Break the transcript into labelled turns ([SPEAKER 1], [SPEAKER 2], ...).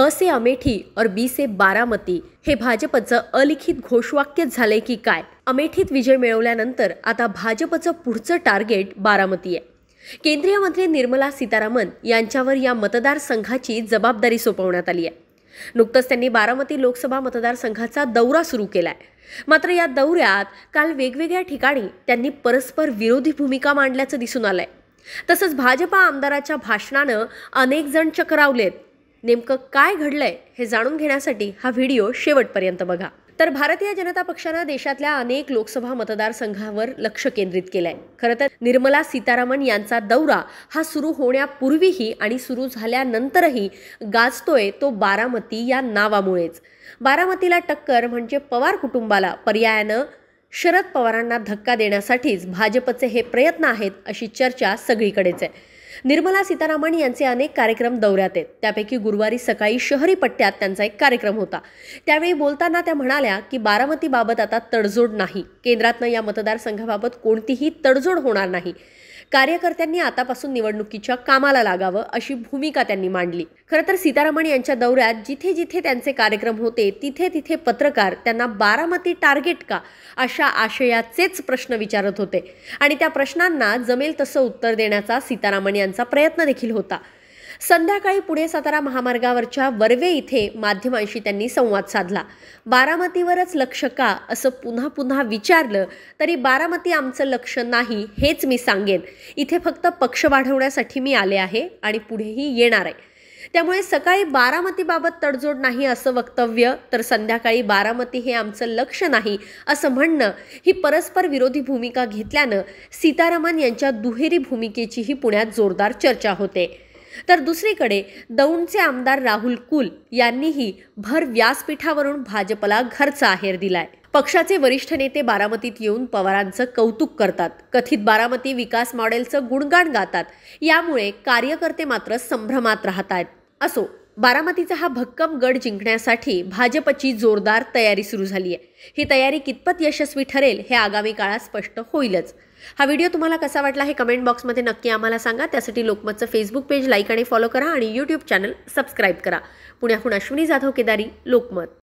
[SPEAKER 1] अ से अमेठी और बी से बारामती हे भाजपचं अलिखित घोषवाक्यच झाले की काय अमेठीत विजय मिळवल्यानंतर आता भाजपचं पुढचं टार्गेट बारामती आहे केंद्रीय मंत्री निर्मला सीतारामन यांच्यावर या मतदारसंघाची जबाबदारी सोपवण्यात आली आहे नुकतंच त्यांनी बारामती लोकसभा मतदारसंघाचा दौरा सुरू केला आहे मात्र या दौऱ्यात काल वेगवेगळ्या ठिकाणी त्यांनी परस्पर विरोधी भूमिका मांडल्याचं दिसून आलंय तसंच भाजपा आमदाराच्या भाषणानं अनेक जण चक्रावलेत नेमकं काय घडलंय हे जाणून घेण्यासाठी हा व्हिडिओ शेवटपर्यंत बघा तर भारतीय जनता पक्षानं देशातल्या अनेक लोकसभा मतदारसंघावर लक्ष केंद्रित केलंय खरं तर निर्मला सीतारामन यांचा दौरा हा सुरू होण्यापूर्वीही आणि सुरू झाल्यानंतरही गाजतोय तो बारामती या नावामुळेच बारामतीला टक्कर म्हणजे पवार कुटुंबाला पर्यायानं शरद पवारांना धक्का देण्यासाठीच भाजपचे हे प्रयत्न आहेत अशी चर्चा सगळीकडेच आहे निर्मला सीतारामन यांचे अनेक कार्यक्रम दौऱ्यात आहेत त्यापैकी गुरुवारी सकाळी शहरी पट्ट्यात त्यांचा एक कार्यक्रम होता त्यावेळी बोलताना त्या म्हणाल्या की बारामतीबाबत आता तडजोड नाही केंद्रातनं या मतदारसंघाबाबत कोणतीही तडजोड होणार नाही कार्यकर्त्यांनी आतापासून निवडणुकीच्या कामाला लागावं अशी भूमिका त्यांनी मांडली तर सीतारामन यांच्या दौऱ्यात जिथे जिथे त्यांचे कार्यक्रम होते तिथे तिथे पत्रकार त्यांना बारामती टार्गेट का अशा आशयाचेच प्रश्न विचारत होते आणि त्या प्रश्नांना जमेल तसं उत्तर देण्याचा सीतारामन यांचा प्रयत्न देखील होता संध्याकाळी पुणे सातारा महामार्गावरच्या वर्वे इथे माध्यमांशी त्यांनी संवाद साधला बारामतीवरच लक्ष का असं पुन्हा पुन्हा विचारलं तरी बारामती आमचं लक्ष नाही हेच मी सांगेन इथे फक्त पक्ष वाढवण्यासाठी मी आले आहे आणि पुढेही येणार आहे त्यामुळे सकाळी बारामतीबाबत तडजोड नाही असं वक्तव्य तर संध्याकाळी बारामती हे आमचं लक्ष नाही असं म्हणणं ही परस्पर विरोधी भूमिका घेतल्यानं सीतारामन यांच्या दुहेरी भूमिकेचीही पुण्यात जोरदार चर्चा होते तर दुसरीकडे दौंडचे आमदार राहुल कुल यांनीही भर व्यासपीठावरून भाजपला घरचा आहेर दिलाय पक्षाचे वरिष्ठ नेते बारामतीत येऊन पवारांचं कौतुक करतात कथित बारामती विकास मॉडेलचं गुणगान गातात यामुळे कार्यकर्ते मात्र संभ्रमात राहत असो बारामतीचा हा भक्कम गड जिंकण्यासाठी भाजपची जोरदार तयारी सुरू झाली आहे ही तयारी कितपत यशस्वी ठरेल हे आगामी काळात स्पष्ट होईलच हा व्हिडिओ तुम्हाला कसा वाटला हे कमेंट बॉक्समध्ये नक्की आम्हाला सांगा त्यासाठी लोकमतचं फेसबुक पेज लाईक आणि फॉलो करा आणि यूट्यूब चॅनल सबस्क्राईब करा पुण्याहून अश्विनी जाधव केदारी लोकमत